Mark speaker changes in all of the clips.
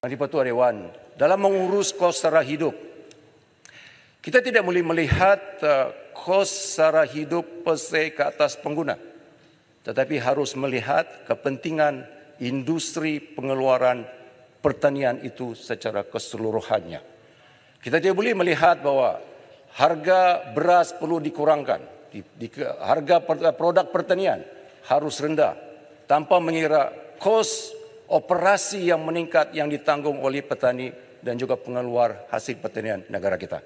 Speaker 1: Mari Pertua Dewan, dalam mengurus kos sara hidup, kita tidak boleh melihat uh, kos sara hidup pesai ke atas pengguna, tetapi harus melihat kepentingan industri pengeluaran pertanian itu secara keseluruhannya. Kita tidak boleh melihat bahawa harga beras perlu dikurangkan, harga produk pertanian harus rendah tanpa mengira kos operasi yang meningkat yang ditanggung oleh petani dan juga pengeluar hasil pertanian negara kita.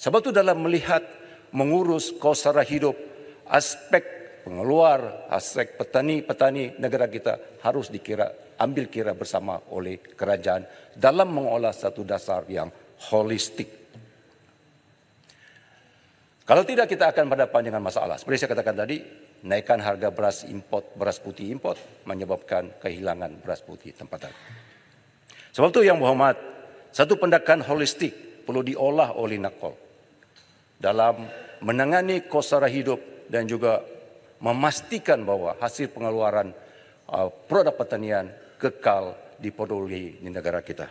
Speaker 1: Sebab itu dalam melihat mengurus kos sara hidup, aspek pengeluar, aspek petani-petani negara kita harus dikira ambil kira bersama oleh kerajaan dalam mengolah satu dasar yang holistik. Kalau tidak kita akan pada panjangan masalah. Seperti saya katakan tadi, Naikan harga beras import, beras putih import menyebabkan kehilangan beras putih tempatan. Sebab itu yang Muhammad satu pendekatan holistik perlu diolah oleh NAKOL dalam menangani kosara hidup dan juga memastikan bahwa hasil pengeluaran uh, produk pertanian kekal dipeduli di negara kita.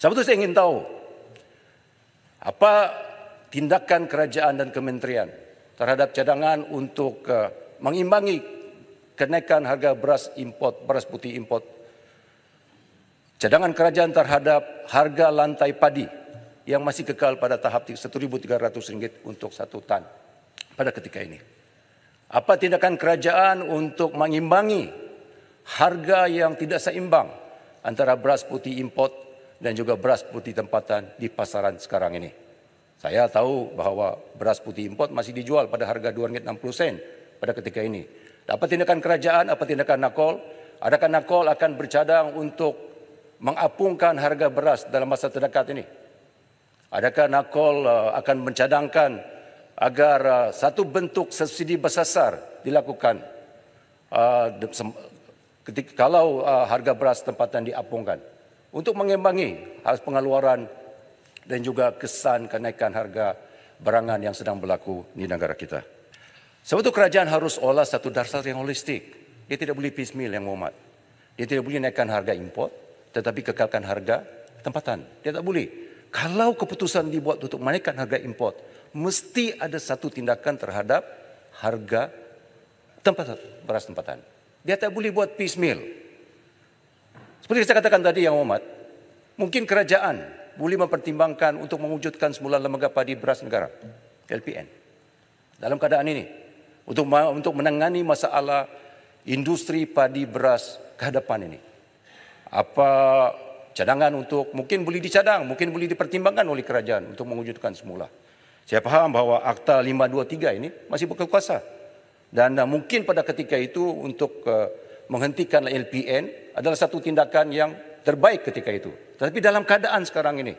Speaker 1: Sebab itu saya ingin tahu apa tindakan kerajaan dan kementerian terhadap cadangan untuk eh, mengimbangi kenaikan harga beras import beras putih import cadangan kerajaan terhadap harga lantai padi yang masih kekal pada tahap rm ringgit untuk satu tan pada ketika ini. Apa tindakan kerajaan untuk mengimbangi harga yang tidak seimbang antara beras putih import dan juga beras putih tempatan di pasaran sekarang ini? Saya tahu bahawa beras putih import masih dijual pada harga ringgit rm sen pada ketika ini. Apa tindakan kerajaan, apa tindakan Nakol? Adakah Nakol akan bercadang untuk mengapungkan harga beras dalam masa terdekat ini? Adakah Nakol eh, akan mencadangkan agar eh, satu bentuk subsidi bersasar dilakukan eh, kalau harga beras tempatan diapungkan untuk mengembangi hal pengeluaran dan juga kesan kenaikan harga barangan yang sedang berlaku di negara kita. Sebab itu kerajaan harus olah satu dasar yang holistik. Dia tidak boleh pismil yang umat. Dia tidak boleh naikkan harga import tetapi kekalkan harga tempatan. Dia tak boleh. Kalau keputusan dibuat untuk menaikkan harga import, mesti ada satu tindakan terhadap harga tempatan, beras tempatan. Dia tak boleh buat piecemeal. Seperti saya katakan tadi yang umat, mungkin kerajaan boleh mempertimbangkan untuk mewujudkan semula lembaga padi beras negara LPN dalam keadaan ini untuk untuk menangani masalah industri padi beras ke hadapan ini apa cadangan untuk mungkin boleh dicadang mungkin boleh dipertimbangkan oleh kerajaan untuk mewujudkan semula saya faham bahawa akta 523 ini masih berkuasa dan mungkin pada ketika itu untuk uh, menghentikan LPN adalah satu tindakan yang terbaik ketika itu. Tetapi dalam keadaan sekarang ini,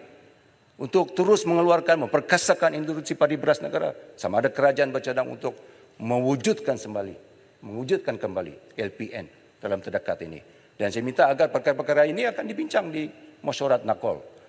Speaker 1: untuk terus mengeluarkan, memperkasakan industri padi beras negara, sama ada kerajaan bercadang untuk mewujudkan kembali, mewujudkan kembali LPN dalam terdekat ini. Dan saya minta agar perkara-perkara ini akan dibincang di mesyuarat NAKOL.